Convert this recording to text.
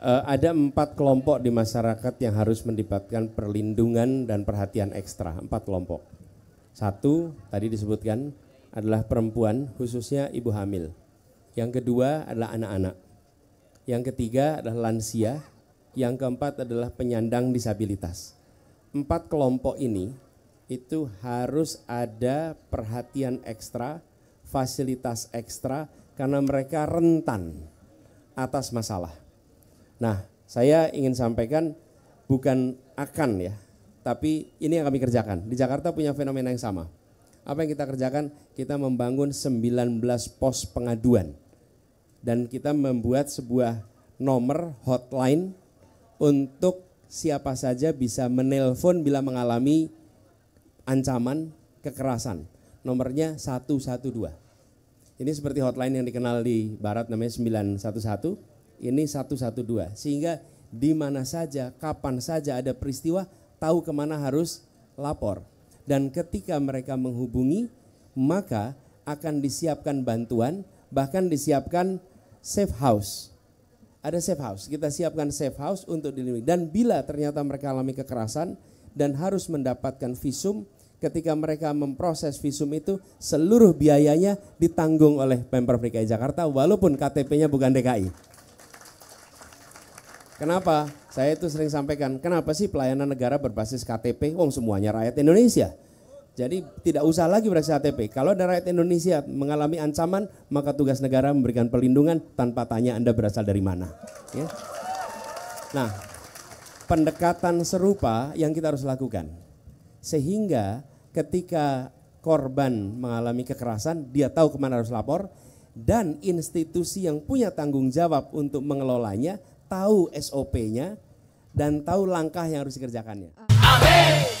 uh, ada empat kelompok di masyarakat yang harus mendapatkan perlindungan dan perhatian ekstra. Empat kelompok. Satu tadi disebutkan adalah perempuan, khususnya ibu hamil. Yang kedua adalah anak-anak. Yang ketiga adalah lansia. Yang keempat adalah penyandang disabilitas. Empat kelompok ini itu harus ada perhatian ekstra, fasilitas ekstra, karena mereka rentan atas masalah Nah, saya ingin sampaikan bukan akan ya, tapi ini yang kami kerjakan. Di Jakarta punya fenomena yang sama. Apa yang kita kerjakan? Kita membangun 19 pos pengaduan. Dan kita membuat sebuah nomor hotline untuk siapa saja bisa menelpon bila mengalami ancaman kekerasan. Nomornya 112. Ini seperti hotline yang dikenal di barat namanya 911 ini 112. Sehingga di mana saja, kapan saja ada peristiwa, tahu kemana harus lapor. Dan ketika mereka menghubungi, maka akan disiapkan bantuan, bahkan disiapkan safe house. Ada safe house, kita siapkan safe house untuk dilindungi. Dan bila ternyata mereka alami kekerasan dan harus mendapatkan visum, ketika mereka memproses visum itu seluruh biayanya ditanggung oleh Pemprov DKI Jakarta walaupun KTP-nya bukan DKI. Kenapa? Saya itu sering sampaikan, kenapa sih pelayanan negara berbasis KTP? Wong semuanya rakyat Indonesia. Jadi tidak usah lagi berbasis KTP. Kalau ada rakyat Indonesia mengalami ancaman, maka tugas negara memberikan perlindungan tanpa tanya Anda berasal dari mana. Ya. Nah, pendekatan serupa yang kita harus lakukan. Sehingga ketika korban mengalami kekerasan, dia tahu kemana harus lapor, dan institusi yang punya tanggung jawab untuk mengelolanya tahu SOP-nya dan tahu langkah yang harus dikerjakannya. Amin.